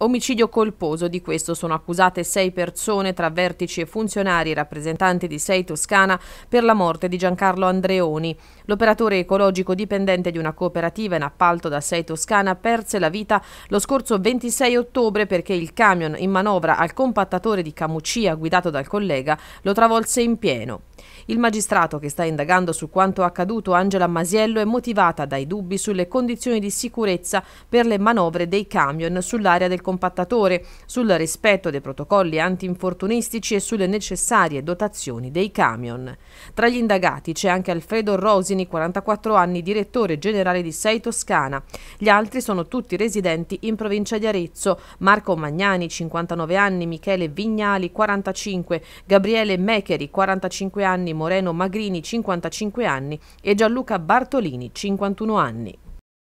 Omicidio colposo, di questo sono accusate sei persone tra vertici e funzionari rappresentanti di Sei Toscana per la morte di Giancarlo Andreoni. L'operatore ecologico dipendente di una cooperativa in appalto da Sei Toscana perse la vita lo scorso 26 ottobre perché il camion in manovra al compattatore di Camucia guidato dal collega lo travolse in pieno. Il magistrato che sta indagando su quanto accaduto Angela Masiello è motivata dai dubbi sulle condizioni di sicurezza per le manovre dei camion sull'area del compattatore, sul rispetto dei protocolli antinfortunistici e sulle necessarie dotazioni dei camion. Tra gli indagati c'è anche Alfredo Rosini, 44 anni, direttore generale di Sei Toscana. Gli altri sono tutti residenti in provincia di Arezzo, Marco Magnani, 59 anni, Michele Vignali, 45, Gabriele Mecheri, 45 anni, Moreno Magrini, 55 anni, e Gianluca Bartolini, 51 anni.